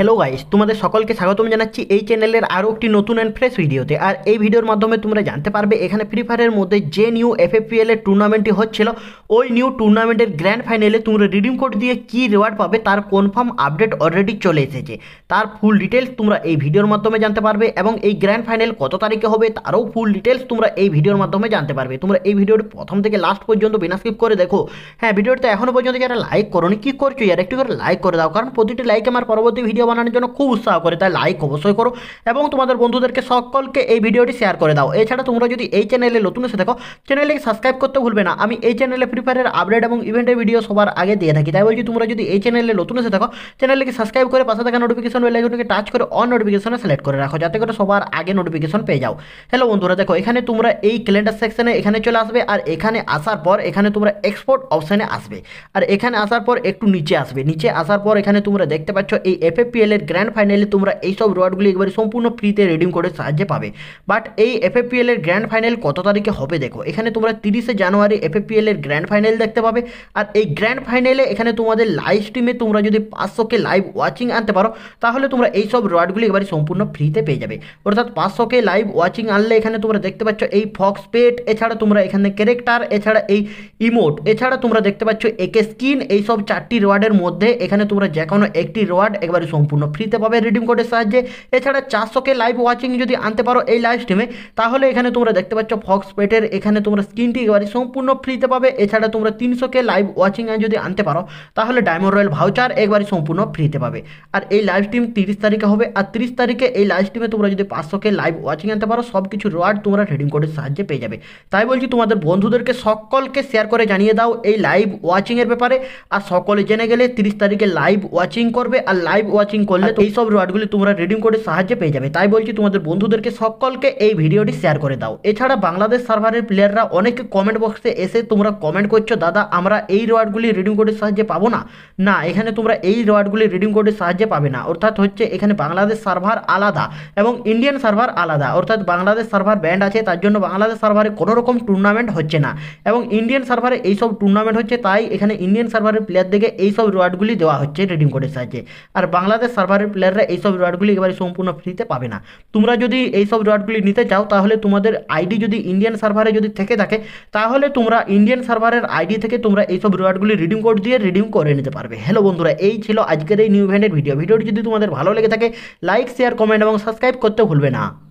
hello guys তোমাদের সকলকে স্বাগতম জানাচ্ছি এই চ্যানেলের আরও একটি নতুন অ্যান্ড ফ্রেশ ভিডিওতে আর এই ভিডিওর মাধ্যমে তোমরা জানতে পারবে এখানে ফ্রি ফায়ারের মধ্যে যে নিউ এফএপিএল টুর্নামেন্টটি হচ্ছিল ওই নিউ টুর্নামেন্টের গ্র্যান্ড ফাইনালে তোমরা রিডিম কোড দিয়ে কী রেওয়ার্ড পাবে তার কনফার্ম আপডেট অলরেডি চলে এসেছে তার ফুল ডিটেলস তোমরা এই ভিডিওর মাধ্যমে জানতে পারবে এবং এই গ্র্যান্ড ফাইনাল কত তারিখে হবে তারও ফুল ডিটেলস তোমরা এই ভিডিওর মাধ্যমে জানতে পারবে তোমরা এই ভিডিওটি প্রথম থেকে লাস্ট পর্যন্ত বিনা স্কিপ করে দেখো হ্যাঁ ভিডিওটা এখনও পর্যন্ত যারা লাইক করো কী করছো আর একটু করে লাইক করে দাও কারণ প্রতিটি লাইক আমার পরবর্তী ভিডিও বানানোর জন্য খুব উৎসাহ করে তাই লাইক অবশ্যই করো এবং তোমাদের বন্ধুদেরকে সকলকে এই ভিডিওটি শেয়ার করে দাও এছাড়া তোমরা যদি এই চ্যানেলে নতুন এসে থাকো চ্যানেলটিকে সাবস্ক্রাইব করতে ভুলবে না আমি এই চ্যানেলে ফ্রি ফায়ারের আপডেট এবং ইভেন্টের ভিডিও সবার আগে দিয়ে থাকি তাই বলছি তোমরা যদি এই চ্যানেলে নতুন এসে থাকো চ্যানেলটিকে সাবস্ক্রাইব করে পাশে থাকা নোটিফিকেশন বেল আইকনটিকে টাচ করে অন নোটিফিকেশনে সিলেক্ট করে রাখো যাতে করে সবার আগে নোটিফিকেশন পেয়ে যাও হ্যালো বন্ধুরা দেখো এখানে তোমরা এই ক্যালেন্ডার সেকশনে এখানে চলে আসবে আর এখানে আসার পর এখানে তোমরা এক্সপোর্ট অপশানে আসবে আর এখানে আসার পর একটু নিচে আসবে নিচে আসার পর এখানে তোমরা দেখতে পাচ্ছ এই এফএফ এর গ্র্যান্ড ফাইনালে তোমরা এইসব রোয়ার্ডগুলি একবারে সম্পূর্ণ ফ্রিতে রিডিম করে সাহায্যে পাবে বাট এই এফএপিএলের গ্র্যান্ড ফাইনাল কত তারিখে হবে দেখো এখানে তোমরা তিরিশে জানুয়ারি এর গ্র্যান্ড ফাইনাল দেখতে পাবে আর এই গ্র্যান্ড ফাইনালে এখানে তোমাদের লাইভ স্ট্রিমে তোমরা যদি পাঁচশোকে লাইভ ওয়াচিং আনতে পারো তাহলে তোমরা এইসব রোয়ার্ডগুলি একবারে সম্পূর্ণ ফ্রিতে পেয়ে যাবে অর্থাৎ পাঁচশোকে লাইভ ওয়াচিং আনলে এখানে তোমরা দেখতে পাচ্ছ এই ফক্স পেট এছাড়া তোমরা এখানে ক্যারেক্টার এছাড়া এই ইমোট এছাড়া তোমরা দেখতে পাচ্ছ একে স্কিন এইসব চারটি রোয়ার্ডের মধ্যে এখানে তোমরা যে কোনো একটি রোয়ার্ড একবারে সম্পূর্ণ ফ্রিতে পাবে রিডিম কোডের সাহায্যে এছাড়া চারশোকে লাইভ ওয়াচিং যদি আনতে পারো এই লাইভ স্ট্রিমে তাহলে এখানে তোমরা দেখতে পাচ্ছ ফক্স পেটের এখানে তোমরা স্কিনটি একেবারে সম্পূর্ণ ফ্রিতে পাবে এছাড়া তোমরা তিনশোকে লাইভ ওয়াচিং যদি আনতে পারো তাহলে ডায়মন্ড রয়্যাল ভাউচার একবারে সম্পূর্ণ ফ্রিতে পাবে আর এই লাইভ স্ট্রিম তিরিশ তারিখে হবে আর তিরিশ তারিখে এই লাইভ স্ট্রিমে তোমরা যদি পাঁচশোকে লাইভ ওয়াচিং আনতে পারো সব কিছু রোয়ার্ড তোমরা রিডিম কোডের সাহায্যে পেয়ে যাবে তাই বলছি তোমাদের বন্ধুদেরকে সকলকে শেয়ার করে জানিয়ে দাও এই লাইভ ওয়াচিংয়ের ব্যাপারে আর সকলে জেনে গেলে তিরিশ তারিখে লাইভ ওয়াচিং করবে আর লাইভ ওয়াচিং ওয়াচিং করলে এই সব ওয়ার্ডগুলি তোমরা রিডিং কোডের সাহায্যে পেয়ে যাবে তাই বলছি তোমাদের বন্ধুদেরকে সকলকে এই ভিডিওটি শেয়ার করে দাও এছাড়া বাংলাদেশ সার্ভারের প্লেয়াররা অনেকে কমেন্ট বক্সে এসে তোমরা কমেন্ট করছো দাদা আমরা এই ওয়ার্ডগুলি রিডিং কোডের সাহায্যে পাবো না না এখানে তোমরা এই ওয়ার্ডগুলি রিডিং কোডের সাহায্যে পাবে না অর্থাৎ হচ্ছে এখানে বাংলাদেশ সার্ভার আলাদা এবং ইন্ডিয়ান সার্ভার আলাদা অর্থাৎ বাংলাদেশ সার্ভার ব্যান্ড আছে তার জন্য বাংলাদেশ সার্ভারে কোনো রকম টুর্নামেন্ট হচ্ছে না এবং ইন্ডিয়ান সার্ভারে এইসব টুর্নামেন্ট হচ্ছে তাই এখানে ইন্ডিয়ান সার্ভারের প্লেয়ারদেরকে এইসব ওয়ার্ডগুলি দেওয়া হচ্ছে রিডিং কোডের সাহায্যে আর বাংলাদেশ আমাদের সার্ভারের প্লেয়াররা এইসব রিওয়ার্ডগুলি এবারে সম্পূর্ণ ফ্রিতে পাবে না তোমরা যদি এইসব রিওয়ার্ডগুলি নিতে চাও তাহলে তোমাদের আইডি যদি ইন্ডিয়ান সার্ভারে যদি থেকে থাকে তাহলে তোমরা ইন্ডিয়ান সার্ভারের আইডি থেকে তোমরা এইসব রিওয়ার্ডগুলি রিডিম কোড দিয়ে রিডিম করে নিতে পারবে হ্যালো বন্ধুরা এই ছিল আজকের এই নিউ ভ্যান্ডের ভিডিও ভিডিওটি যদি তোমাদের ভালো লেগে থাকে লাইক শেয়ার কমেন্ট এবং সাবস্ক্রাইব করতে ভুলবে না